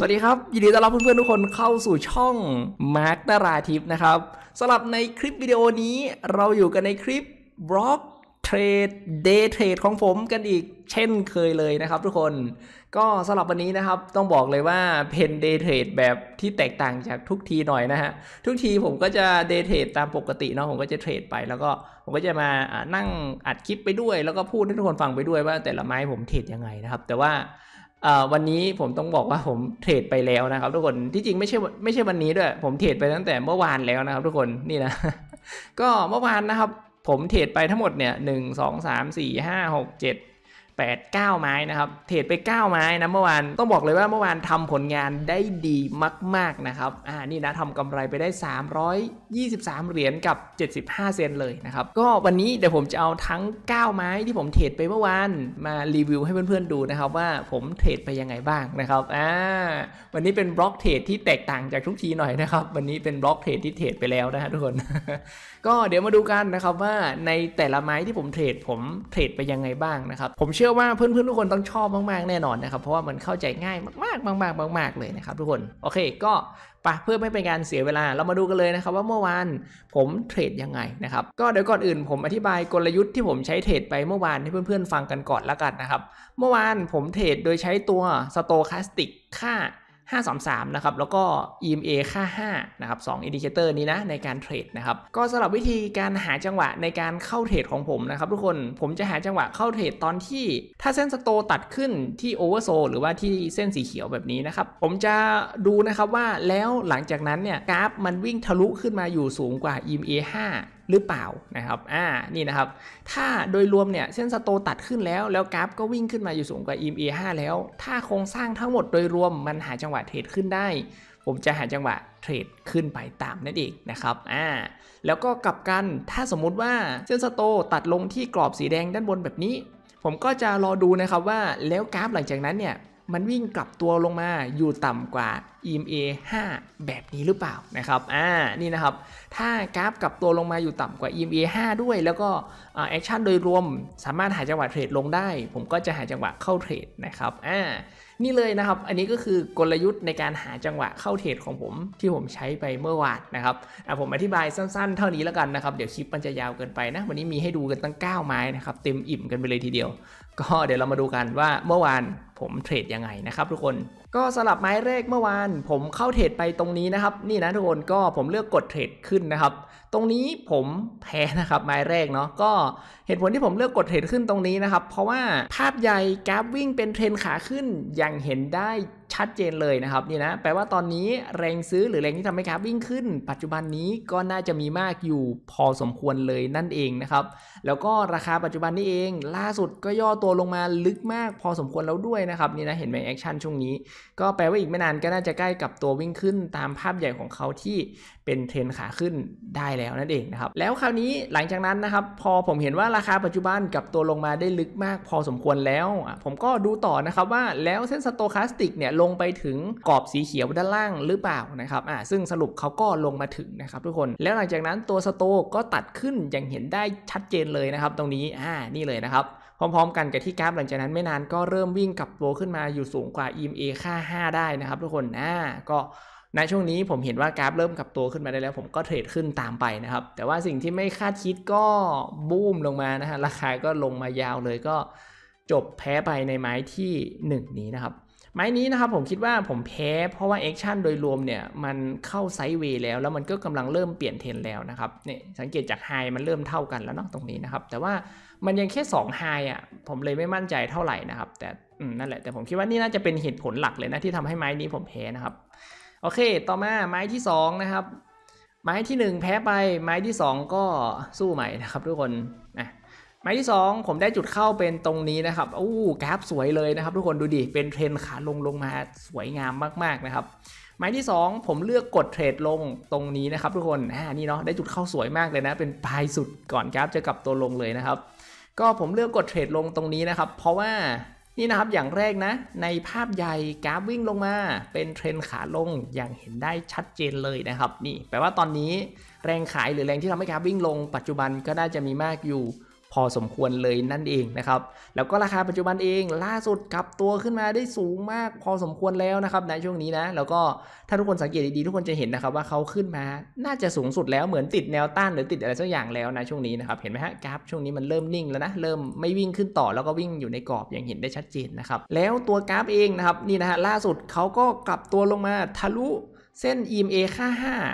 สวัสดีครับยินดีต้อนรับเพื่อนๆทุกคนเข้าสู่ช่องมาร์คนาราทิพนะครับสำหรับในคลิปวิดีโอนี้เราอยู่กันในคลิปบล็อกเทรดเดย์เทรดของผมกันอีกเช่นเคยเลยนะครับทุกคน ก็สำหรับวันนี้นะครับต้องบอกเลยว่าเพนเดย์เทรดแบบที่แตกต่างจากทุกทีหน่อยนะฮะ ทุกทีผมก็จะเดย์เทรดตามปกติเนาะผมก็จะเทรดไปแล้วก็ผมก็จะมานั่งอัดคลิปไปด้วย แล้วก็พูดให้ทุกคนฟังไปด้วยว่าแต่ละไม้ผมเทรดยังไงนะครับแต่ว่าวันนี้ผมต้องบอกว่าผมเทรดไปแล้วนะครับทุกคนที่จริงไม่ใช่ไม่ใช่วันนี้ด้วย ผมเทรดไปตั้งแต่เมื่อวานแล้วนะครับทุกคนนี่นะ ก็เมื่อวานนะครับ ผมเทรดไปทั้งหมดเนี่ยหนึ่งสองสามสี่ห้าหกเจ็ด8 9ไม้นะครับเทรดไป9ไม้นะเมื่อวานต้องบอกเลยว่าเมื่อวานทำผลงานได้ดีมากๆนะครับอ่านี่นะทำกำไรไปได้ 323เหรียญกับ75เซนเลยนะครับก็วันนี้เดี๋ยวผมจะเอาทั้ง9ไม้ที่ผมเทรดไปเมื่อวานมารีวิวให้เพื่อนๆดูนะครับว่าผมเทรดไปยังไงบ้างนะครับอ่าวันนี้เป็นบล็อกเทรดที่แตกต่างจากทุกทีหน่อยนะครับ วันนี้เป็นบล็อกเทรดที่เทรดไปแล้วนะฮะทุกคนก็เดี๋ยวมาดูกันนะครับว่าในแต่ละไม้ที่ผมเทรดผมเทรดไปยังไงบ้างนะครับ ผมเชื่อื่อว่าเพื่อนๆทุกคนต้องชอบมากๆแน่นอนนะครับเพราะว่ามันเข้าใจง่ายมากๆมากๆมากๆเลยนะครับทุกคนโอเคก็ไปเพื่อไม่เป็นการเสียเวลาเรามาดูกันเลยนะครับว่าเมื่อวานผมเทรดยังไงนะครับก็เดี๋ยวก่อนอื่น ผมอธิบายกลยุทธ์ที่ผมใช้เทรดไปเมื่อวานให้เพื่อนๆ ฟังกันก่อนละกันนะครับเมื่อวานผมเทรดโดยใช้ตัวสโตคาสติกค่า533นะครับแล้วก็ EMA ค่า5นะครับ2อินดิเคเตอร์นี้นะในการเทรดนะครับก็สำหรับวิธีการหาจังหวะในการเข้าเทรดของผมนะครับทุกคนผมจะหาจังหวะเข้าเทรดตอนที่ถ้าเส้นสโตตัดขึ้นที่โอเวอร์โซหรือว่าที่เส้นสีเขียวแบบนี้นะครับ ผมจะดูนะครับว่าแล้วหลังจากนั้นเนี่ยกราฟมันวิ่งทะลุขึ้นมาอยู่สูงกว่า EMA 5หรือเปล่านะครับ อ่า นี่นะครับ ถ้าโดยรวมเนี่ยเส้นสโตตัดขึ้นแล้ว แล้วกราฟก็วิ่งขึ้นมาอยู่สูงกว่า EMA 5 แล้ว ถ้าโครงสร้างทั้งหมดโดยรวมมันหาจังหวะเทรดขึ้นได้ ผมจะหาจังหวะเทรดขึ้นไปตามนั่นเองนะครับ อ่า แล้วก็กลับกัน ถ้าสมมุติว่าเส้นสโตตัดลงที่กรอบสีแดงด้านบนแบบนี้ ผมก็จะรอดูนะครับว่าแล้วกราฟหลังจากนั้นเนี่ยมันวิ่งกลับตัวลงมาอยู่ต่ำกว่า EMA 5 แบบนี้หรือเปล่านะครับ อ่า นี่นะครับ ถ้ากราฟกลับตัวลงมาอยู่ต่ำกว่า EMA 5 ด้วย แล้วก็แอคชั่นโดยรวมสามารถหาจังหวะเทรดลงได้ ผมก็จะหาจังหวะเข้าเทรดนะครับ อ่า นี่เลยนะครับ อันนี้ก็คือกลยุทธ์ในการหาจังหวะเข้าเทรดของผมที่ผมใช้ไปเมื่อวานนะครับผมอธิบายสั้นๆ เท่านี้แล้วกันนะครับ เดี๋ยวคลิปมันจะยาวเกินไปนะ วันนี้มีให้ดูกันตั้ง9ไม้นะครับ เต็มอิ่มกันไปเลยทีเดียว ก็เดี๋ยวเรามาดูกันว่าเมื่อวานผมเทรดยังไงนะครับทุกคนก็สลับไม้เลขเมื่อวาน ผมเข้าเทรดไปตรงนี้นะครับนี่นะทุกคนก็ผมเลือกกดเทรดขึ้นนะครับ ตรงนี้ผมแพ้นะครับ ไม้แรกเนาะก็เหตุผลที่ผมเลือกกดเทรดขึ้นตรงนี้นะครับ เพราะว่าภาพใหญ่กราฟวิ่งเป็นเทรนขาขึ้นอย่างเห็นได้ชัดเจนเลยนะครับนี่นะแปลว่าตอนนี้แรงซื้อหรือแรงที่ทำให้กราฟวิ่งขึ้น ปัจจุบันนี้ก็น่าจะมีมากอยู่พอสมควรเลยนั่นเองนะครับแล้วก็ราคาปัจจุบันนี้เองล่าสุดก็ย่อตัวลงมาลึกมาก พอสมควรแล้วด้วยนะครับนี่นะเห็นไหมแอคชั่นช่วงนี้ก็แปลว่าอีกไม่นานก็น่าจะใกล้กับตัววิ่งขึ้นตามภาพใหญ่ของเขาที่เป็นเทรนขาขึ้นได้แล้วนั่นเองนะครับ แล้วคราวนี้หลังจากนั้นนะครับ พอผมเห็นว่าราคาปัจจุบันกับตัวลงมาได้ลึกมากพอสมควรแล้วผมก็ดูต่อนะครับว่าแล้วเส้นสโตคาสติกเนี่ยลงไปถึงกรอบสีเขียวด้านล่างหรือเปล่านะครับอ่าซึ่งสรุปเขาก็ลงมาถึงนะครับทุกคนแล้วหลังจากนั้นตัวสโตก็ตัดขึ้นอย่างเห็นได้ชัดเจนเลยนะครับ ตรงนี้อ่านี่เลยนะครับพร้อมๆ กันกับที่กราฟหลังจากนั้นไม่นานก็เริ่มวิ่งกลับตัวขึ้นมาอยู่สูงกว่า EMA ค่า 5 ได้นะครับ ทุกคนนะก็ในช่วงนี้ผมเห็นว่ากราฟเริ่มกลับตัวขึ้นมาได้แล้ว ผมก็เทรดขึ้นตามไปนะครับ แต่ว่าสิ่งที่ไม่คาดคิดก็บูมลงมานะฮะราคาก็ลงมายาวเลยก็จบแพ้ไปในไม้ที่ 1 นี้นะครับไม้นี้นะครับผมคิดว่าผมแพ้ เพราะว่าแอคชั่นโดยรวมเนี่ยมันเข้าไซด์เวย์แล้วแล้วมันก็กำลังเริ่มเปลี่ยนเทรนแล้วนะครับเนี่ยสังเกตจากไฮมันเริ่มเท่ากันแล้วเนาะตรงนี้นะครับ แต่ว่ามันยังแค่2ไฮอ่ะผมเลยไม่มั่นใจเท่าไหร่นะครับ แต่นั่นแหละแต่ผมคิดว่านี่น่าจะเป็นเหตุผลหลักเลยนะที่ทำให้ไม้นี้ผมแพ้นะครับโอเคต่อมาไม้ที่2นะครับไม้ที่ 1 แพ้ไป ไม้ที่ 2 ก็สู้ใหม่นะครับทุกคนอ่ะไม้ที่2ผมได้จุดเข้าเป็นตรงนี้นะครับ อู้กราฟสวยเลยนะครับ ทุกคนดูดิ เป็นเทรนขาลงลงมาสวยงามมาก ๆนะครับ ไม้ที่ 2 ผมเลือกกดเทรดลงตรงนี้นะครับทุกคนอ่านี่เนาะ ได้จุดเข้าสวยมากเลยนะ เป็นปลายสุดก่อนกราฟจะกลับตัวลงเลยนะครับ ก็ผมเลือกกดเทรดลงตรงนี้นะครับ เพราะว่านี่นะครับอย่างแรกนะ ในภาพใหญ่กราฟวิ่งลงมา เป็นเทรนขาลงอย่างเห็นได้ชัดเจนเลยนะครับ นี่ แปลว่าตอนนี้แรงขายหรือแรงที่ทำให้กราฟวิ่งลง ปัจจุบันก็น่าจะมีมากอยู่พอสมควรเลยนั่นเองนะครับ แล้วก็ราคาปัจจุบันเองล่าสุดกลับตัวขึ้นมาได้สูงมากพอสมควรแล้วนะครับในช่วงนี้นะ แล้วก็ถ้าทุกคนสังเกตดีๆทุกคนจะเห็นนะครับว่าเขาขึ้นมาน่าจะสูงสุดแล้วเหมือนติดแนวต้านหรือติดอะไรสักอย่างแล้วในช่วงนี้นะครับเห็นไหมฮะกราฟช่วงนี้มันเริ่มนิ่งแล้วนะเริ่มไม่วิ่งขึ้นต่อ แล้วก็วิ่งอยู่ในกรอบอย่างเห็นได้ชัดเจนนะครับแล้วตัวกราฟเองนะครับนี่นะฮะล่าสุดเขาก็กลับตัวลงมาทะลุเส้น EMA ค่า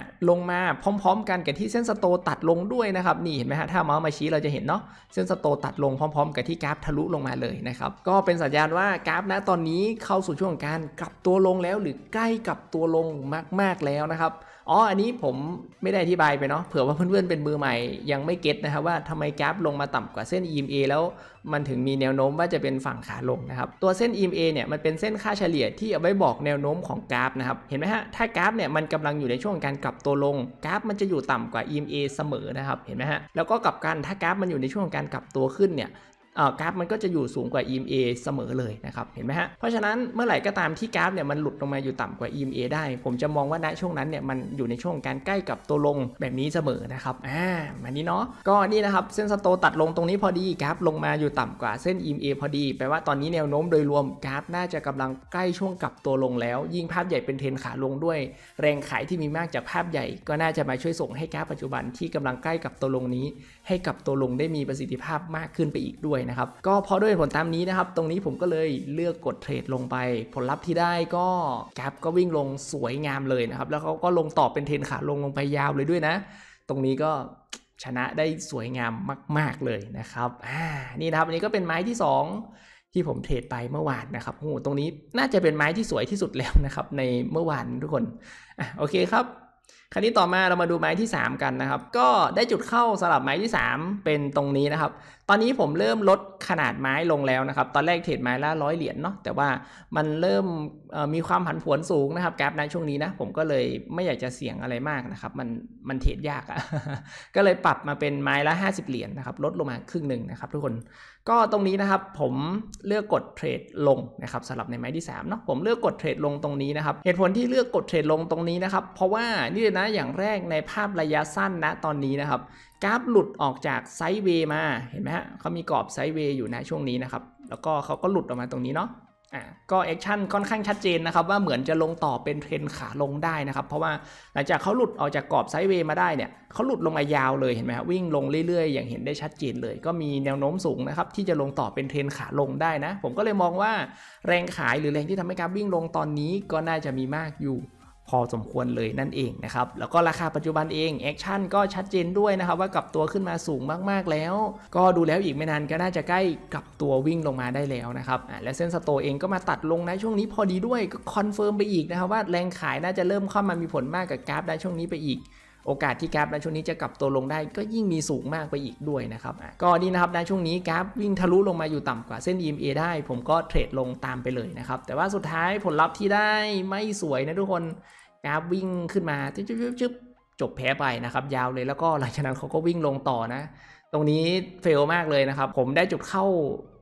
5ลงมาพร้อมๆ กันกับที่เส้นสโตตัดลงด้วยนะครับนี่เห็นไหมฮะถ้าเมาส์มาชี้เราจะเห็นเนาะเส้นสโตตัดลงพร้อมๆ กับที่กราฟทะลุลงมาเลยนะครับก็เป็นสัญญาณว่ากราฟนะตอนนี้เข้าสู่ช่วงการกลับตัวลงแล้ว หรือใกล้กลับตัวลงมากๆแล้วนะครับอ๋ออันนี้ผมไม่ได้อธิบายไปเนาะเผื่อว่าเพื่อนๆเป็นมือใหม่ยังไม่เก็ตนะครับว่าทำไมกราฟลงมาต่ำกว่าเส้น EMA แล้วมันถึงมีแนวโน้มว่าจะเป็นฝั่งขาลงนะครับ ตัวเส้น EMA เนี่ยมันเป็นเส้นค่าเฉลี่ยที่เอาไว้บอกแนวโน้มของกราฟนะครับ เห็นไหมฮะ ถ้ากราฟเนี่ยมันกำลังอยู่ในช่วงการกลับตัวลง กราฟมันจะอยู่ต่ำกว่า EMA เสมอนะครับ เห็นไหมฮะ แล้วก็กลับกัน ถ้ากราฟมันอยู่ในช่วงการกลับตัวขึ้นเนี่ยกราฟ มันก็จะอยู่สูงกว่า EMA เสมอเลยนะครับเห็นไหมฮะเพราะฉะนั้นเมื่อไหร่ก็ตามที่กราฟเนี่ยมันหลุดลงมาอยู่ต่ำกว่า EMA ได้ ผมจะมองว่าณช่วงนั้นเนี่ยมันอยู่ในช่วงการใกล้กับตัวลงแบบนี้เสมอนะครับอ่ามานี้เนาะก็นี่นะครับเส้นสโตตัดลงตรงนี้พอดีกราฟลงมาอยู่ต่ำกว่าเส้น EMA พอดีแปลว่าตอนนี้แนวโน้มโดยรวมกราฟน่าจะกำลังใกล้ช่วงกลับตัวลงแล้ว ยิ่งภาพใหญ่เป็นเทรนขาลงด้วยแรงขายที่มีมากจากภาพใหญ่ ก็น่าจะมาช่วยส่งให้กราฟปัจจุบันที่กำลังใกล้กับตัวลงนี้ ให้กับตัวลงได้มีประสิทธิภาพมากขึ้นไปอีกด้วยนะครับ ก็เพราะด้วยผลตามนี้นะครับ ตรงนี้ผมก็เลยเลือกกดเทรดลงไปผลลัพธ์ที่ได้ก็แกลบก็วิ่งลงสวยงามเลยนะครับ แล้วเขาก็ลงต่อเป็นเทรนขาลงลงไปยาวเลยด้วยนะ ตรงนี้ก็ชนะได้สวยงามมาก ๆเลยนะครับอ่านี่นะครับ อันนี้ก็เป็นไม้ที่ 2 ที่ผมเทรดไปเมื่อวานนะครับโอ้ตรงนี้น่าจะเป็นไม้ที่สวยที่สุดแล้วนะครับ ในเมื่อวานทุกคนอ่ะโอเคครับ คราวนี้ต่อมาเรามาดูไม้ที่ 3 กันนะครับ ก็ได้จุดเข้าสลับไม้ที่3เป็นตรงนี้นะครับตอนนี้ผมเริ่มลดขนาดไม้ลงแล้วนะครับ ตอนแรกเทรดไม้ละร้อยเหรียญเนาะ แต่ว่ามันเริ่มมีความผันผวนสูงนะครับกราฟนช่วงนี้นะ ผมก็เลยไม่อยากจะเสี่ยงอะไรมากนะครับ มันมันเทรดยากอะะก็เลยปรับมาเป็นไม้ละ 50 เหรียญนนะครับ ลดลงมาครึ่งหนึ่งนะครับทุกคน ก็ตรงนี้นะครับผมเลือกกดเทรดลงนะครับสำหรับในไม้ที่3เนาะ ผมเลือกกดเทรดลงตรงนี้นะครับ เหตุผลที่เลือกกดเทรดลงตรงนี้นะครับ เพราะว่านี่นะ อย่างแรกในภาพระยะสั้นนะตอนนี้นะครับกราฟหลุดออกจากไซด์เวย์มาเห็นไหมฮะเขามีกรอบไซด์เวย์อยู่นะช่วงนี้นะครับแล้วก็เขาก็หลุดออกมาตรงนี้เนาะอ่ะก็แอคชั่นค่อนข้างชัดเจนนะครับว่าเหมือนจะลงต่อเป็นเทรนขาลงได้นะครับ เพราะว่าหลังจากเขาหลุดออกจากกรอบไซด์เวย์มาได้เนี่ยเขาหลุดลงมายาวเลยเห็นไหมครวิ่งลงเรื่อยๆ อย่างเห็นได้ชัดเจนเลย ก็มีแนวโน้มสูงนะครับที่จะลงต่อเป็นเทรนขาลงได้นะ ผมก็เลยมองว่าแรงขายหรือแรงที่ทำให้การวิ่งลงตอนนี้ก็น่าจะมีมากอยู่พอสมควรเลยนั่นเองนะครับ แล้วก็ราคาปัจจุบันเองแอคชั่นก็ชัดเจนด้วยนะครับว่ากลับตัวขึ้นมาสูงมากๆแล้ว ก็ดูแล้วอีกไม่นานก็น่าจะใกล้กลับตัววิ่งลงมาได้แล้วนะครับและเส้นสโตเองก็มาตัดลงนะช่วงนี้พอดีด้วยก็คอนเฟิร์มไปอีกนะครับว่าแรงขายน่าจะเริ่มเข้ามามีผลมากกับกราฟ ได้ช่วงนี้ไปอีกโอกาสที่กราฟในช่วงนี้จะกลับตัวลงได้ก็ยิ่งมีสูงมากไปอีกด้วยนะครับก็ดีนะครับในช่วงนี้กราฟวิ่งทะลุลงมาอยู่ต่ำกว่าเส้น EMA ได้ ผมก็เทรดลงตามไปเลยนะครับ แต่ว่าสุดท้ายผลลัพธ์ที่ได้ไม่สวยนะทุกคนกราฟวิ่งขึ้นมาจุ๊บจบแพ้ไปนะครับยาวเลยแล้วก็หลังจากนั้นเขาก็วิ่งลงต่อนะตรงนี้เฟลมากเลยนะครับผมได้จุดเข้า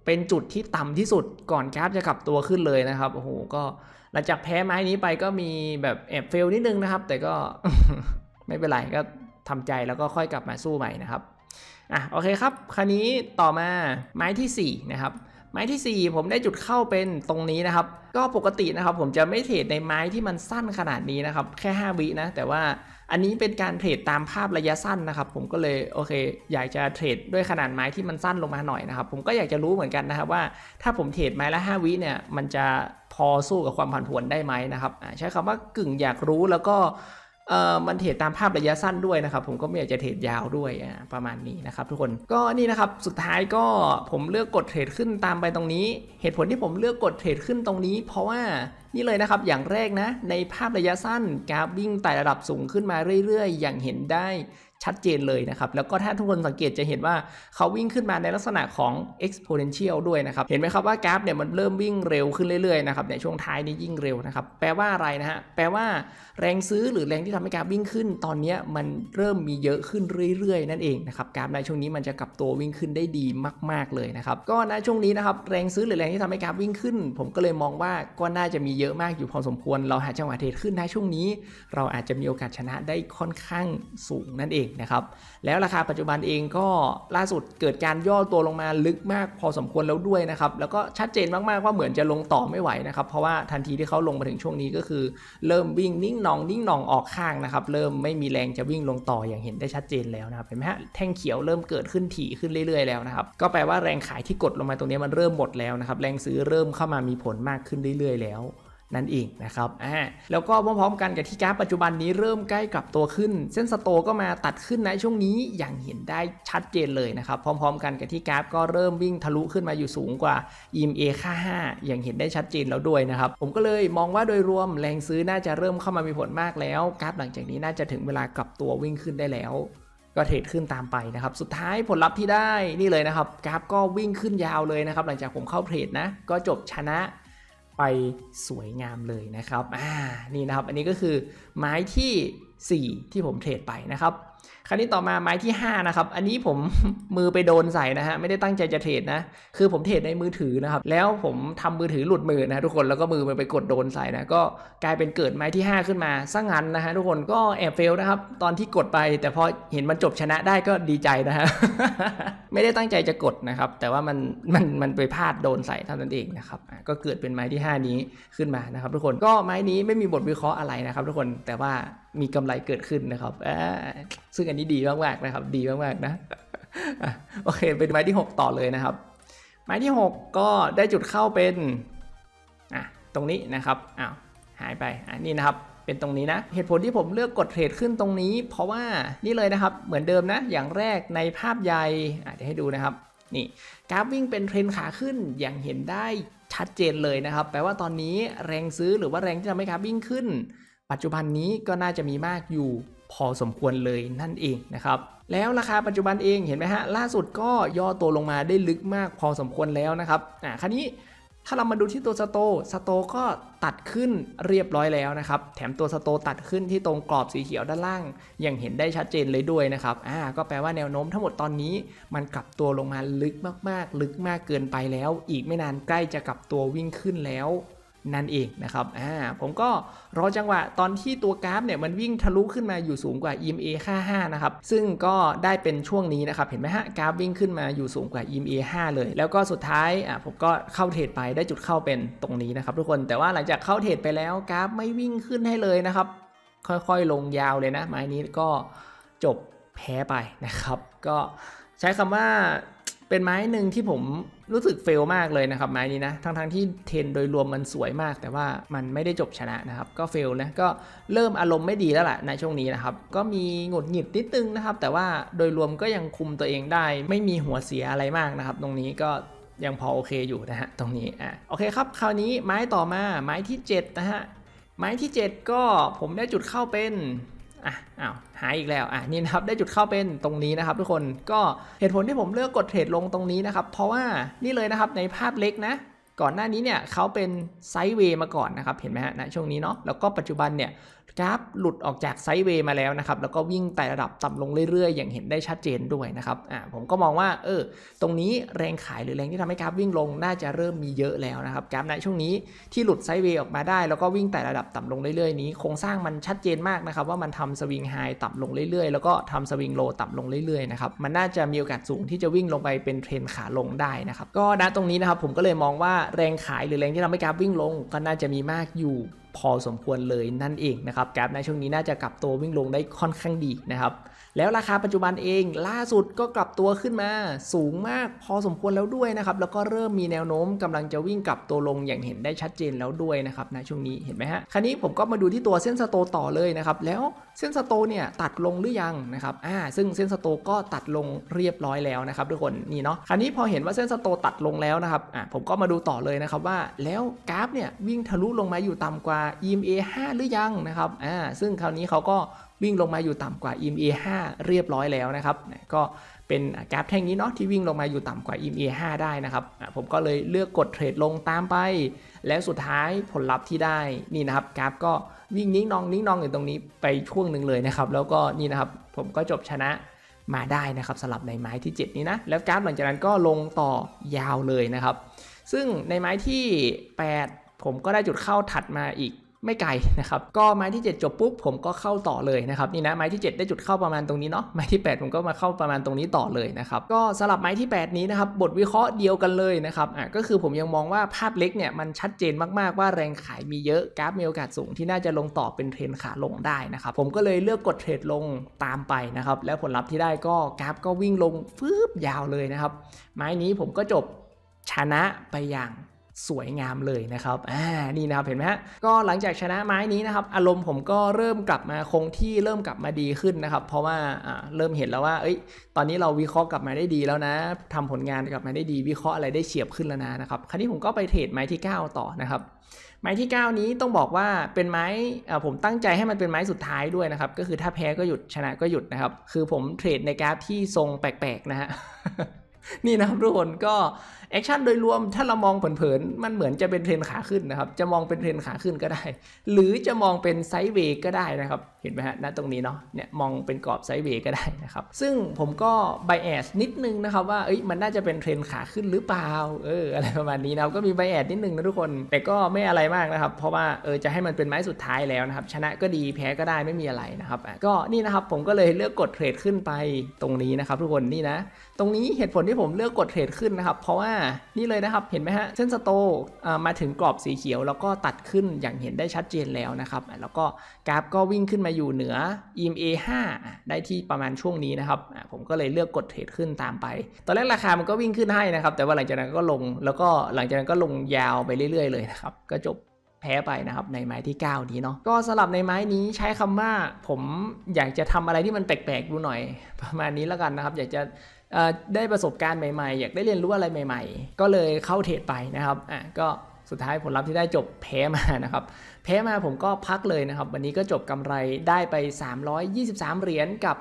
เป็นจุดที่ต่ำที่สุดก่อนกราฟจะกลับตัวขึ้นเลยนะครับโอ้โหก็หลังจากแพ้ไม้นี้ไปก็มีแบบแอบเฟลนิดนึงนะครับ แต่ก็ไม่เป็นไรก็ทำใจแล้วก็ค่อยกลับมาสู้ใหม่นะครับอ่ะโอเค ครับคราวนี้ต่อมาไม้ที่4นะครับไม้ที่4ผมได้จุดเข้าเป็นตรงนี้นะครับก็ปกตินะครับ ผมจะไม่เทรดในไม้ที่มันสั้นขนาดนี้นะครับแค่5วินะแต่ว่าอันนี้เป็นการเทรดตามภาพระยะสั้นนะครับ ผมก็เลยโอเค อยากจะเทรดด้วยขนาดไม้ที่มันสั้นลงมาหน่อยนะครับ ผมก็อยากจะรู้เหมือนกันนะครับ ว่าถ้าผมเทรดไม้ละ 5 วิเนี่ย มันจะพอสู้กับความผันผวนได้ไหมนะครับใช้คำว่ากึ่งอยากรู้แล้วก็เอ่อมันเทรดตามภาพระยะสั้นด้วยนะครับผมก็ไม่อยากจะเทรดยาวด้วยประมาณนี้นะครับทุกคนก็นี่นะครับสุดท้ายก็ผมเลือกกดเทรดขึ้นตามไปตรงนี้ เหตุผลที่ผมเลือกกดเทรดขึ้นตรงนี้ เพราะว่านี่เลยนะครับ อย่างแรกนะ ในภาพระยะสั้นกราฟวิ่งไต่ระดับสูงขึ้นมาเรื่อยๆ อย่างเห็นได้ชัดเจนเลยนะครับแล้วก็ถ้าทุกคนสังเกตจะเห็นว่าเขาวิ่งขึ้นมาในลักษณะของ exponential ด้วยนะครับเห็นไหมครับว่ากราฟเนี่ยมันเริ่มวิ่งเร็วขึ้นเรื่อยๆนะครับในช่วงท้ายนี้ยิ่งเร็วนะครับแปลว่าอะไรนะฮะแปลว่าแรงซื้อหรือแรงที่ทำให้กราฟวิ่งขึ้น ตอนนี้มันเริ่มมีเยอะขึ้นเรื่อยๆ นั่นเองนะครับกราฟในช่วงนี้มันจะกลับตัววิ่งขึ้นได้ดีมาก ๆเลยนะครับก็ในช่วงนี้นะครับแรงซื้อหรือแรงที่ทำให้กราฟวิ่งขึ้น ผมก็เลยมองว่าก็น่าจะมีเยอะมากอยู่พอสมควร เราหาจังหวะเทรดขึ้นในช่วงนี้ เราอาจจะมีโอกาสชนะได้ค่อนข้างสูงนั่นเองนะครับแล้วราคาปัจจุบันเองก็ล่าสุดเกิดการย่อตัวลงมาลึกมากพอสมควรแล้วด้วยนะครับแล้วก็ชัดเจนมากๆว่าเหมือนจะลงต่อไม่ไหวนะครับเพราะว่าทันทีที่เขาลงมาถึงช่วงนี้ก็คือ เริ่มวิ่งนิ่งนองนิ่งนองออกข้างนะครับเริ่มไม่มีแรงจะวิ่งลงต่ออย่างเห็นได้ชัดเจนแล้วนะครับเห็นไหมฮะแท่งเขียวเริ่มเกิดขึ้นถี่ขึ้นเรื่อยๆแล้วนะครับก็แปลว่าแรงขายที่กดลงมาตรงนี้มันเริ่มหมดแล้วนะครับแรงซื้อเริ่มเข้ามามีผลมากขึ้นเรื่อยๆแล้วนั่นเองนะครับอ่าแล้วก็พร้อมๆ กันกับที่กราฟปัจจุบันนี้เริ่มใกล้กลับตัวขึ้น เส้นสโตก็มาตัดขึ้นในช่วงนี้อย่างเห็นได้ชัดเจนเลยนะครับ พร้อมๆ กันกับที่กราฟก็เริ่มวิ่งทะลุขึ้นมาอยู่สูงกว่า EMA ค่า 5 อย่างเห็นได้ชัดเจนแล้วด้วยนะครับ ผมก็เลยมองว่าโดยรวมแรงซื้อน่าจะเริ่มเข้ามามีผลมากแล้ว กราฟ หลังจากนี้น่าจะถึงเวลากลับตัววิ่งขึ้นได้แล้ว ก็เทรดขึ้นตามไปนะครับ สุดท้ายผลลัพธ์ที่ได้นี่เลยนะครับ กราฟก็วิ่งขึ้นยาวเลยนะครับหลังจากผมเข้าเทรดนะก็จบชนะไปสวยงามเลยนะครับ อ่านี่นะครับ อันนี้ก็คือไม้ที่ 4 ที่ผมเทรดไปนะครับคราวนี้ต่อมาไม้ที่ 5นะครับอันนี้ผมมือไปโดนใส่นะฮะไม่ได้ตั้งใจจะเทรดนะคือผมเทรดในมือถือนะครับ แล้วผมทำมือถือหลุดมือนะทุกคนแล้วก็มือมันไปกดโดนใส่นะก็กลายเป็นเกิดไม้ที่ 5 ขึ้นมาสร้างงันนะฮะทุกคนก็แอบเฟลนะครับตอนที่กดไป แต่พอเห็นมันจบชนะได้ก็ดีใจนะฮะไม่ได้ตั้งใจจะกดนะครับแต่ว่า มันมันมันไปพลาดโดนใส่เท่านั้นเองนะครับก็เกิดเป็นไม้ที่ 5 นี้ขึ้นมานะครับ ทุกคนก็ไม้นี้ไม่มีบทวิเคราะห์อะไรนะครับ ทุกคนแต่ว่ามีกำไรเกิดขึ้นนะครับซึ่งันนี้ดีมากๆนะครับดีมากๆนะโอเค เป็นไม้ที่ 6 ต่อเลยนะครับ ไม้ที่ 6 ก็ได้จุดเข้าเป็นอ่ะ ตรงนี้นะครับอ้าวหายไปอ่ะนี่นะครับเป็นตรงนี้นะเหตุผลที่ผมเลือกกดเทรดขึ้นตรงนี้ เพราะว่านี่เลยนะครับ เหมือนเดิมนะอย่างแรกในภาพใหญ่อ่ะเดี๋ยวให้ดูนะครับนี่กราฟวิ่งเป็นเทรนขาขึ้นอย่างเห็นได้ชัดเจนเลยนะครับแปลว่าตอนนี้แรงซื้อหรือว่าแรงที่ทำให้กราฟวิ่งขึ้น ปัจจุบันนี้ก็น่าจะมีมากอยู่พอสมควรเลยนั่นเองนะครับแล้วราคาปัจจุบันเองเห็นไหมฮะล่าสุดก็ย่อตัวลงมาได้ลึกมากพอสมควรแล้วนะครับอ่าคราวนี้ถ้าเรามาดูที่ตัวสโตสโตก็ตัดขึ้นเรียบร้อยแล้วนะครับแถมตัวสโตตัดขึ้นที่ตรงกรอบสีเขียวด้านล่าง อย่างเห็นได้ชัดเจนเลยด้วยนะครับอ่าก็แปลว่าแนวโน้มทั้งหมดตอนนี้ มันกลับตัวลงมาลึกมาก ๆ ลึกมากเกินไปแล้ว อีกไม่นานใกล้จะกลับตัววิ่งขึ้นแล้วนั่นเองนะครับ ผมก็ รอจังหวะตอนที่ตัวกราฟเนี่ยมันวิ่งทะลุขึ้นมาอยู่สูงกว่า EMA ค่า5นะครับ ซึ่งก็ได้เป็นช่วงนี้นะครับเห็นไหมฮะ กราฟวิ่งขึ้นมาอยู่สูงกว่า EMA 5 เลย แล้วก็สุดท้ายผมก็เข้าเทรดไปได้จุดเข้าเป็นตรงนี้นะครับทุกคน แต่ว่าหลังจากเข้าเทรดไปแล้วกราฟไม่วิ่งขึ้นให้เลยนะครับ ค่อยๆ ลงยาวเลยนะ ไม้นี้ก็จบแพ้ไปนะครับ ก็ใช้คำว่าเป็นไม้หนึ่งที่ผมรู้สึกเฟลมากเลยนะครับ ไม้นี้นะทั้งๆทที่เทนโดยรวมมันสวยมาก แต่ว่ามันไม่ได้จบชนะนะครับก็เฟลนะก็เริ่มอารมณ์ไม่ดีแล้วล่ะในช่วงนี้นะครับก็มีหงุดหงิดนิดนึงนะครับ แต่ว่าโดยรวมก็ยังคุมตัวเองได้ ไม่มีหัวเสียอะไรมากนะครับ ตรงนี้ก็ยังพอโอเคอยู่นะฮะตรงนี้อ่ะโอเคครับคราวนี้ไม้ต่อมาไม้ที่7นะฮะไม้ที่ 7 ก็ผมได้จุดเข้าเป็นอ่ะอ้าวหายอีกแล้ว อ่ะนี่นะครับ ได้จุดเข้าเป็นตรงนี้นะครับ ทุกคน ก็เหตุผลที่ผมเลือกกดเทรดลงตรงนี้นะครับ เพราะว่านี่เลยนะครับ ในภาพเล็กนะ ก่อนหน้านี้เนี่ยเขาเป็น ไซด์เวย์มาก่อนนะครับ เห็นไหมฮะนะช่วงนี้เนาะ แล้วก็ปัจจุบันเนี่ยกราฟหลุดออกจากไซด์เวย์มาแล้วนะครับ แล้วก็วิ่งแต่ระดับต่ำลงเรื่อยๆ อย่างเห็นได้ชัดเจนด้วยนะครับ อ่าผมก็มองว่าเออ ตรงนี้แรงขายหรือแรงที่ทำให้กราฟวิ่งลงน่าจะเริ่มมีเยอะแล้วนะครับกราฟในช่วงนี้ที่หลุดไซด์เวย์ออกมาได้ แล้วก็วิ่งแต่ระดับต่ำลงเรื่อยๆนี้ โครงสร้างมันชัดเจนมากนะครับว่ามันทำสวิงไฮต่ำลงเรื่อยๆ แล้วก็ทำสวิงโลต่ำลงเรื่อยๆนะครับ มันน่าจะมีโอกาสสูงที่จะวิ่งลงไปเป็นเทรนขาลงได้นะครับ ก็ณตรงนี้นะครับ ผมก็เลยมองว่าแรงขายหรือแรงที่ทำให้กราฟวิ่งลงก็น่าจะมีมากอยู่พอสมควรเลยนั่นเองนะครับกลาในช่วงนี้น่าจะกลับตัววิ่งลงได้ค่อนข้างดีนะครับแล้วราคาปัจจุบันเองล่าสุดก็กลับตัวขึ้นมาสูงมากพอสมควรแล้วด้วยนะครับแล้วก็เริ่มมีแนวโน้มกำลังจะวิ่งกลับตัวลงอย่างเห็นได้ชัดเจนแล้วด้วยนะครับในช่วงนี้เห็นไหมฮะคราวนี้ผมก็มาดูที่ตัวเส้นสโตต่อเลยนะครับแล้วเส้นสโตเนี่ยตัดลงหรือยังนะครับอ่าซึ่งเส้นสโตก็ตัดลงเรียบร้อยแล้วนะครับทุกคนนี่เนาะคราวนี้พอเห็นว่าเส้นสโตตัดลงแล้วนะครับอ่าผมก็มาดูต่อเลยนะครับว่าแล้วกราฟเนี่ยวิ่งทะลุลงมาอยู่ต่ำกว่า EMA 5หรือยัง นะครับ อ่า ซึ่งคราวนี้เขาก็วิ่งลงมาอยู่ต่ำกว่า EMA 5เรียบร้อยแล้วนะครับก็เป็นแกรบแท่งนี้เนาะที่วิ่งลงมาอยู่ต่ำกว่า EMA 5ได้นะ ครับผมก็เลยเลือกกดเทรดลงตามไป แล้วสุดท้ายผลลัพธ์ที่ได้ นี่นะครับแกรบก็วิ่งนิ่งนองนิ่งนองอยู่ตรงนี้ไปช่วงหนึ่งเลยนะครับ แล้วก็นี่นะครับผมก็จบชนะมาได้นะครับสลับในไม้ที่ 7 นี้นะ แล้วกราฟหลังจากนั้นก็ลงต่อยาวเลยนะครับ ซึ่งในไม้ที่ 8ผมก็ได้จุดเข้าถัดมาอีกไม่ไกลนะครับก็ไม้ที่ 7จบปุ๊บผมก็เข้าต่อเลยนะครับนี่นะไม้ที่ 7 ได้จุดเข้าประมาณตรงนี้เนาะไม้ที่ 8 ผมก็มาเข้าประมาณตรงนี้ต่อเลยนะครับ ก็สำหรับไม้ที่ 8 นี้นะครับบทวิเคราะห์เดียวกันเลยนะครับอ่ะก็คือผมยังมองว่าภาพเล็กเนี่ยมันชัดเจนมากๆว่าแรงขายมีเยอะกราฟมีโอกาสสูงที่น่าจะลงต่อเป็นเทรนขาลงได้นะครับ ผมก็เลยเลือกกดเทรดลงตามไปนะครับ แล้วผลลัพธ์ที่ได้ก็กราฟก็วิ่งลงฟืบยาวเลยนะครับไม้นี้ผมก็จบชนะไปอย่างสวยงามเลยนะครับอ่านี่นะครับเห็นไหมฮะ ก็หลังจากชนะไม้นี้นะครับ อารมณ์ผมก็เริ่มกลับมาคงที่ เริ่มกลับมาดีขึ้นนะครับ เพราะว่าเริ่มเห็นแล้วว่า เอ้ย ตอนนี้เราวิเคราะห์กลับมาได้ดีแล้วนะ ทำผลงานกลับมาได้ดี วิเคราะห์อะไรได้เฉียบขึ้นแล้วนะครับ คราวนี้ผมก็ไปเทรดไม้ที่9ต่อนะครับ ไม้ที่ 9 นี้ต้องบอกว่าเป็นไม้ผมตั้งใจให้มันเป็นไม้สุดท้ายด้วยนะครับ ก็คือถ้าแพ้ก็หยุด ชนะก็หยุดนะครับ คือผมเทรดในกราฟที่ทรงแปลกๆนะฮะ นี่นะครับทุกคนก็แอคชั่นโดยรวมถ้าเรามองเผินๆมันเหมือนจะเป็นเทรนขาขึ้นนะครับจะมองเป็นเทรนขาขึ้นก็ได้ หรือจะมองเป็นไซด์เวยก็ได้นะครับ เห็นไหมฮะณตรงนี้เนาะเนี่ยมองเป็นกรอบไซด์เวยก็ได้นะครับซึ่งผมก็ไบแอสนิดนึงนะครับ ว่าเอ้ยมันน่าจะเป็นเทรนขาขึ้นหรือเปล่าเอออะไรประมาณนี้นะก็มีไบแอสนิดนึงนะทุกคน แต่ก็ไม่อะไรมากนะครับ เพราะว่าเออจะให้มันเป็นไม้สุดท้ายแล้วนะครับชนะก็ดีแพ้ก็ได้ไม่มีอะไรนะครับก็นี่นะครับผมก็เลยเลือกกดเทรดขึ้นไปตรงนี้นะครับ ทุกคนนี่นะ ตรงนี้เหตุผลที่ผมเลือกกดเทรดขึ้นนะครับ เพราะว่านี่เลยนะครับ เห็นไหมฮะเส้นสโตมาถึงกรอบสีเขียว แล้วก็ตัดขึ้นอย่างเห็นได้ชัดเจนแล้วนะครับแล้วก็กราฟก็วิ่งขึ้นมาอยู่เหนือ EMA 5ได้ที่ประมาณช่วงนี้นะครับผมก็เลยเลือกกดเทรดขึ้นตามไป ตอนแรกราคามันก็วิ่งขึ้นให้นะครับแต่ว่าหลังจากนั้นก็ลง แล้วก็หลังจากนั้นก็ลงยาวไปเรื่อยๆ เลยนะครับก็จบแพ้ไปนะครับในไม้ที่ 9 นี้เนาะก็สลับในไม้นี้ใช้คำว่าผมอยากจะทำอะไรที่มันแปลกๆดูหน่อย ประมาณนี้แล้วกันนะครับอยากจะได้ประสบการณ์ใหม่ๆ อยากได้เรียนรู้อะไรใหม่ๆ ก็เลยเข้าเทรดไปนะครับอ่ะก็สุดท้ายผลลัพธ์ที่ได้จบแพ้มานะครับแพ้มาผมก็พักเลยนะครับ วันนี้ก็จบกำไรได้ไป 323 เหรียญกับ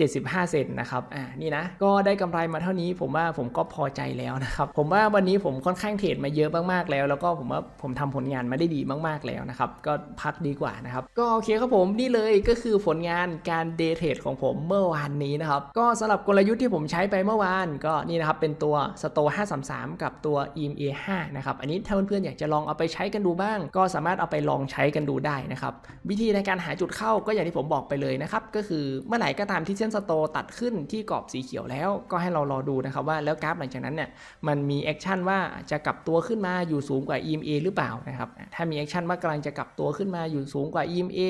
75 เซนนะครับ อ่า นี่นะ ก็ได้กำไรมาเท่านี้ผมว่าผมก็พอใจแล้วนะครับ ผมว่าวันนี้ผมค่อนข้างเทรดมาเยอะมากๆ แล้ว แล้วก็ผมว่าผมทำผลงานมาได้ดีมากๆแล้วนะครับ ก็พักดีกว่านะครับ ก็โอเคครับผม นี่เลยก็คือผลงานการเดทเทรดของผมเมื่อวานนี้นะครับ ก็สำหรับกลยุทธ์ที่ผมใช้ไปเมื่อวานก็นี่นะครับ เป็นตัวสโต533 กับตัว EMA 5นะครับ อันนี้ถ้าเพื่อนๆอยากจะลองเอาไปใช้กันดูบ้าง ก็สามารถเอาไปลองใช้กันดูได้นะครับ วิธีในการหาจุดเข้าก็อย่างที่ผมบอกไปเลยนะครับ ก็คือเมื่อไหร่ก็ตามที่นสโตตัดขึ้นที่ กรอบสีเขียวแล้วก็ให้เรารอดูนะครับว่าแล้วกราฟ หลังจากนั้นเนี่ยมันมีแอคชั่นว่าจะกลับตัวขึ้นมาอยู่สูงกว่า EMA หรือเปล่านะครับถ้ามีแอคชั่นว่ากำลังจะกลับตัวขึ้นมาอยู่สูงกว่า EMA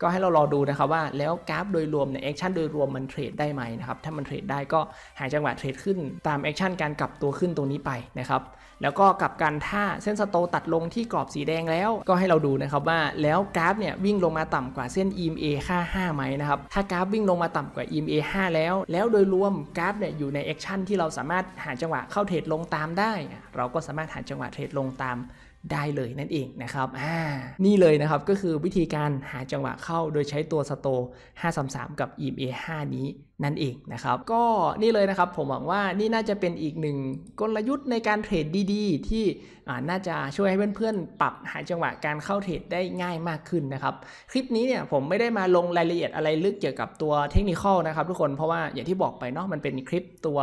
ก็ให้เรารอดูนะครับว่าแล้วกราฟ โดยรวมเนี่ยแอคชั่นโดยรวมมันเทรดได้ไหมนะครับถ้ามันเทรดได้ก็หาจังหวะเทรดขึ้นตามแอคชั่นการกลับตัวขึ้นตรงนี้ไปนะครับแล้วก็กลับกันถ้าเส้นสโตตัดลงที่กรอบสีแดงแล้วก็ให้เราดูนะครับว่า แล้วกราฟเนี่ยวิ่งลงมาต่ำกว่าเส้น EMA ค่า 5 ไหมนะครับถ้ากราฟวิ่งลงมาต่ำกว่า EMA 5 แล้ว แล้วโดยรวมกราฟเนี่ยอยู่ในแอคชั่นที่เราสามารถหาจังหวะเข้าเทรดลงตามได้ เราก็สามารถหาจังหวะเทรดลงตามได้เลยนั่นเองนะครับอ่านี่เลยนะครับก็คือวิธีการหาจังหวะเข้าโดยใช้ตัวสโต 533 กับ EMA 5 นี้นั่นเองนะครับก็นี่เลยนะครับผมหวังว่านี่น่าจะเป็นอีกหนึ่งกลยุทธ์ในการเทรดดีๆ ที่น่าจะช่วยให้เพื่อนๆปรับหาจังหวะการเข้าเทรดได้ง่ายมากขึ้นนะครับ คลิปนี้เนี่ยผมไม่ได้มาลงรายละเอียดอะไรลึกเกี่ยวกับตัวเทคนิคนะครับทุกคนเพราะว่าอย่างที่บอกไปเนาะมันเป็นคลิปตัว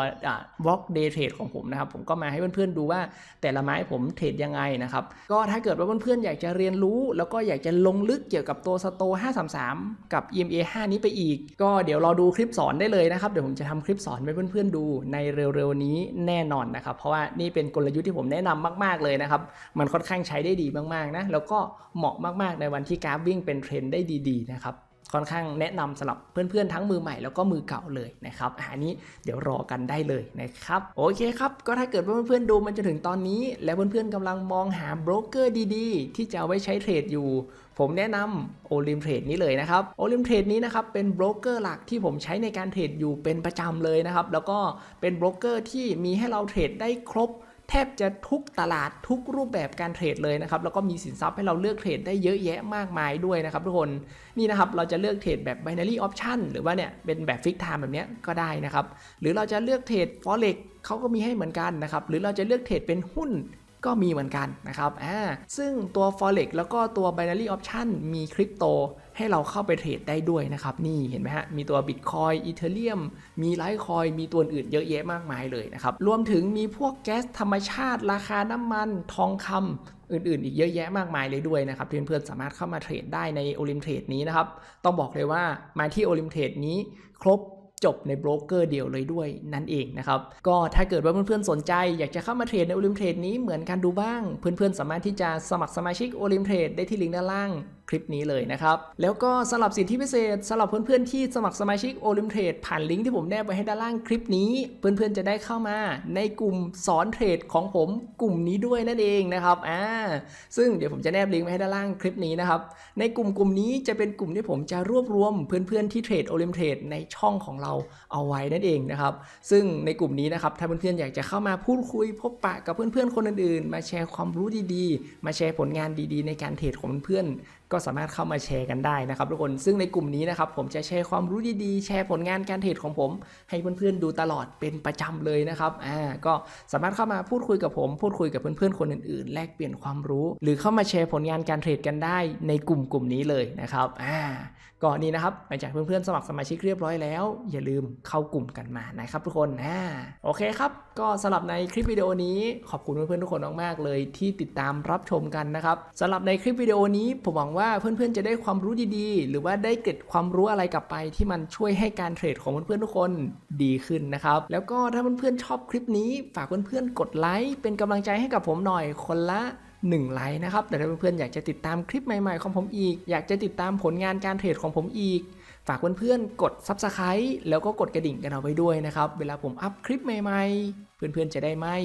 วอล์กเดย์เทรดของผมนะครับ ผมก็มาให้เพื่อนๆดูว่าแต่ละไม้ผมเทรดยังไงนะครับก็ถ้าเกิดว่าเพื่อนๆอยากจะเรียนรู้แล้วก็อยากจะลงลึกเกี่ยวกับตัวสโต533 กับ EMA 5 นี้ไปอีก ก็เดี๋ยวรอดูคลิปสอนได้เลยนะครับเดี๋ยวผมจะทำคลิปสอนให้เพื่อนๆดูในเร็วๆนี้แน่นอนนะครับ เพราะว่านี่เป็นกลยุทธ์ที่ผมแนะนำมากๆเลยนะครับมันค่อนข้างใช้ได้ดีมากๆนะแล้วก็เหมาะมาก ๆในวันที่กราฟวิ่งเป็นเทรนได้ดีๆนะครับค่อนข้างแนะนำสำหรับเพื่อนๆทั้งมือใหม่แล้วก็มือเก่าเลยนะครับอันนี้เดี๋ยวรอกันได้เลยนะครับ โอเคครับก็ถ้าเกิดว่าเพื่อนๆดูมันจนถึงตอนนี้ แล้วเพื่อนๆกำลังมองหาโบรกเกอร์ดีๆ ที่จะเอาไว้ใช้เทรดอยู่ผมแนะนำโอลิมเทรดนี้เลยนะครับโอลิมเ a d นี้นะครับเป็นโบรกเกอร์หลักที่ผมใช้ในการเทรดอยู่เป็นประจำเลยนะครับแล้วก็เป็นโบรกเกอร์ที่มีให้เราเทรดได้ครบแทบจะทุกตลาดทุกรูปแบบการเทรดเลยนะครับแล้วก็มีสินทรัพย์ให้เราเลือกเทรดได้เยอะแยะมากมายด้วยนะครับทุกคนนี่นะครับเราจะเลือกเทรดแบบ binary option หรือว่าเนี่ยเป็นแบบ fix time แบบนี้ก็ได้นะครับหรือเราจะเลือกเทรด forex เขาก็มีให้เหมือนกันนะครับหรือเราจะเลือกเทรดเป็นหุ้นก็มีเหมือนกันนะครับอ่าซึ่งตัว forex แล้วก็ตัว binary option มีคริปโตให้เราเข้าไปเทรดได้ด้วยนะครับ นี่เห็นไหมฮะ มีตัวบิตคอยอีเธอรี่มมีไลท์คอย มีตัวอื่นเยอะแยะมากมายเลยนะครับ รวมถึงมีพวกแก๊สธรรมชาติราคาน้ำมัน ทองคำอื่นๆ อีกเยอะแยะมากมายเลยด้วยนะครับ เพื่อน ๆ สามารถเข้ามาเทรดได้ในโอลิมเทรดนี้นะครับ ต้องบอกเลยว่ามาที่โอลิมเทรดนี้ ครบจบในโบรกเกอร์เดียวเลยด้วยนั่นเองนะครับก็ถ้าเกิดว่าเพื่อนๆสนใจอยากจะเข้ามาเทรดในโอลิมเทรดนี้เหมือนกันดูบ้าง เพื่อนๆสามารถที่จะสมัครสมาชิกโอลิมเทรดได้ที่ลิงก์ด้านล่างคลิปนี้เลยนะครับ แล้วก็สำหรับสิทธิพิเศษสำหรับเพื่อนๆที่สมัครสมาชิกโอลิมเทรดผ่านลิงก์ที่ผมแนบไว้ให้ด้านล่างคลิปนี้ เพื่อนๆจะได้เข้ามาในกลุ่มสอนเทรดของผมกลุ่มนี้ด้วยนั่นเองนะครับ อ่า ซึ่งเดี๋ยวผมจะแนบลิงก์ไว้ให้ด้านล่างคลิปนี้นะครับ ในกลุ่มกลุ่มนี้จะเป็นกลุ่มที่ผมจะรวบรวมเพื่อนๆที่เทรดโอลิมเทรดในช่องของเราเอาไว้นั่นเองนะครับ ซึ่งในกลุ่มนี้นะครับถ้าเพื่อนๆอยากจะเข้ามาพูดคุยพบปะกับเพื่อนๆคนอื่นๆ มาแชร์ความรู้ดีๆ มาแชร์ผลงานดีๆ ในการเทรดของเพื่อนก็สามารถเข้ามาแชร์กันได้นะครับทุกคนซึ่งในกลุ่มนี้นะครับผมจะแชร์ความรู้ดีๆแชร์ผลงานการเทรดของผม ให้เพื่อนๆดูตลอดเป็นประจำเลยนะครับอ่าก็สามารถเข้ามาพูดคุยกับผม พูดคุยกับเพื่อนๆคนอื่นๆ แลกเปลี่ยนความรู้ หรือเข้ามาแชร์ผลงานการเทรดกันได้ ในกลุ่มกลุ่มนี้เลยนะครับอ่าก็นี่นะครับ หลังจากเพื่อนๆสมัครสมาชิกเรียบร้อยแล้วอย่าลืมเข้ากลุ่มกันมานะครับ ทุกคนอ่าโอเคครับก็สำหรับในคลิปวิดีโอนี้ขอบคุณเพื่อนๆทุกคนมากๆเลย ที่ติดตามรับชมกันนะครับ สำหรับในคลิปวิดีโอนี้ผมหวังว่าเพื่อนๆจะได้ความรู้ดีๆ หรือว่าได้เก็ดความรู้อะไรกลับไปที่มันช่วยให้การเทรดของเพื่อนๆทุกคนดีขึ้นนะครับแล้วก็ถ้าเพื่อนๆชอบคลิปนี้ฝากเพื่อนๆกดไลค์เป็นกำลังใจให้กับผมหน่อยคนละ1ไลค์นะครับแต่ถ้าเพื่อนๆอยากจะติดตามคลิปใหม่ ๆ ของผมอีก อยากจะติดตามผลงานการเทรดของผมอีกฝากเพื่อนๆกด Subscribe แล้วก็กดกระดิ่งกันเอาไว้ด้วยนะครับ เวลาผมอัพคลิปใหม่ ๆ เพื่อนๆจะได้ไม่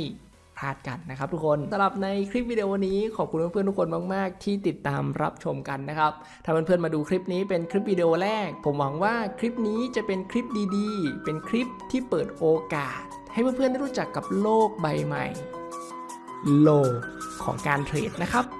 พลาดกันนะครับ ทุกคนสำหรับในคลิปวิดีโอนี้ขอบคุณเพื่อนๆทุกคนมาก ๆ ที่ติดตามรับชมกันนะครับ ถ้าเพื่อนๆมาดูคลิปนี้เป็นคลิปวิดีโอแรก ผมหวังว่าคลิปนี้จะเป็นคลิปดีๆ เป็นคลิปที่เปิดโอกาส ให้เพื่อนๆได้รู้จักกับโลกใบใหม่โลก ของการเทรดนะครับ